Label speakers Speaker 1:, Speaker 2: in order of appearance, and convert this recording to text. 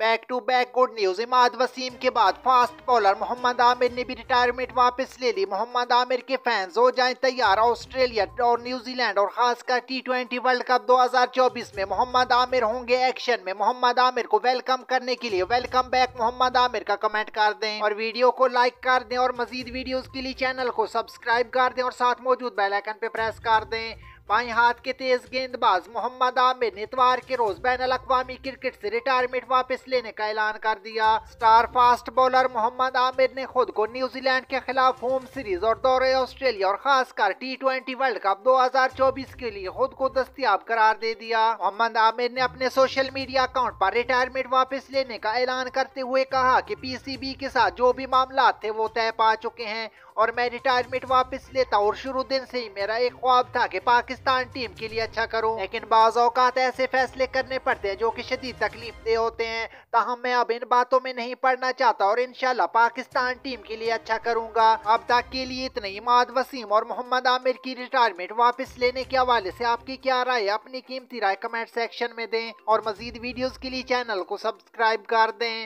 Speaker 1: back to back good news Imad Wasim के बाद fast bowler Mohammad Amir ने भी रिटायरमेंट वापस ले ली मोहम्मद आमिर के फैंस हो जाएं तैयार ऑस्ट्रेलिया और न्यूजीलैंड और खासकर टी ट्वेंटी वर्ल्ड कप 2024 में मोहम्मद आमिर होंगे एक्शन में मोहम्मद आमिर को वेलकम करने के लिए वेलकम बैक मोहम्मद आमिर का कमेंट कर दें और वीडियो को लाइक कर दें और मजीद वीडियोज के लिए चैनल को सब्सक्राइब कर दें और साथ मौजूद बेलाइकन पे प्रेस कर दें बाई हाथ के तेज गेंदबाज मोहम्मद आमिर ने इतवार के रोज बैन अवी क्रिकेट से रिटायरमेंट वापस लेने का ऐलान कर दिया star fast bowler Mohammad Amir ने खुद को न्यूजीलैंड के खिलाफ होम सीरीज और दौरे ऑस्ट्रेलिया और खासकर टी ट्वेंटी वर्ल्ड कप चौबीस के लिए खुद को दस्तियाब करार दे दिया मोहम्मद आमिर ने अपने सोशल मीडिया अकाउंट पर रिटायरमेंट वापस लेने का ऐलान करते हुए कहा कि पीसीबी के साथ जो भी मामला थे वो तय पा चुके हैं और मैं रिटायरमेंट वापस लेता और शुरू दिन से ही मेरा एक ख्वाब था कि पाकिस्तान पाकिस्तान टीम के लिए अच्छा करूँ लेकिन बाज ऐसे फैसले करने पड़ते हैं जो की शदीद तकलीफ दे होते हैं तहम मैं अब इन बातों में नहीं पढ़ना चाहता और इनशाला पाकिस्तान टीम के लिए अच्छा करूँगा अब तक के लिए इतने इमाद वसीम और मोहम्मद आमिर की रिटायरमेंट वापस लेने के हवाले ऐसी आपकी क्या राय अपनी कीमती राय कमेंट सेक्शन में दें और मजीद वीडियोज के लिए चैनल को सब्सक्राइब कर दें